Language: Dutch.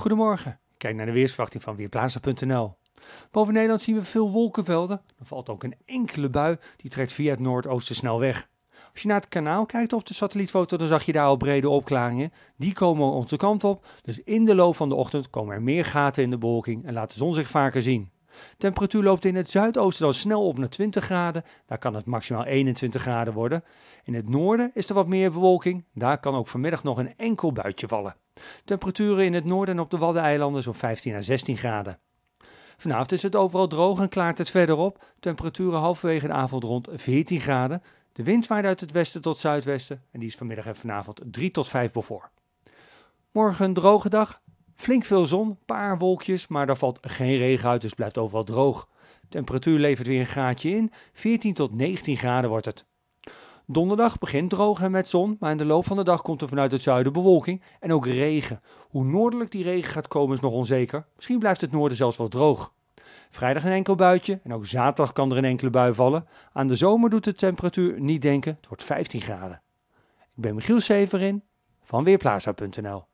Goedemorgen. Kijk naar de weersverwachting van Weerplaza.nl. Boven Nederland zien we veel wolkenvelden. Er valt ook een enkele bui die trekt via het noordoosten snel weg. Als je naar het kanaal kijkt op de satellietfoto, dan zag je daar al brede opklaringen. Die komen onze kant op, dus in de loop van de ochtend komen er meer gaten in de bewolking en laat de zon zich vaker zien. Temperatuur loopt in het zuidoosten dan snel op naar 20 graden. Daar kan het maximaal 21 graden worden. In het noorden is er wat meer bewolking. Daar kan ook vanmiddag nog een enkel buitje vallen. Temperaturen in het noorden en op de Waddeneilanden zo'n 15 à 16 graden. Vanavond is het overal droog en klaart het verder op. Temperaturen halverwege de avond rond 14 graden. De wind waait uit het westen tot zuidwesten en die is vanmiddag en vanavond 3 tot 5 bevoor. Morgen een droge dag, Flink veel zon, paar wolkjes, maar daar valt geen regen uit, dus blijft overal droog. Temperatuur levert weer een graadje in, 14 tot 19 graden wordt het. Donderdag begint droog en met zon, maar in de loop van de dag komt er vanuit het zuiden bewolking en ook regen. Hoe noordelijk die regen gaat komen is nog onzeker. Misschien blijft het noorden zelfs wel droog. Vrijdag een enkel buitje en ook zaterdag kan er een enkele bui vallen. Aan de zomer doet de temperatuur niet denken, het wordt 15 graden. Ik ben Michiel Severin van Weerplaza.nl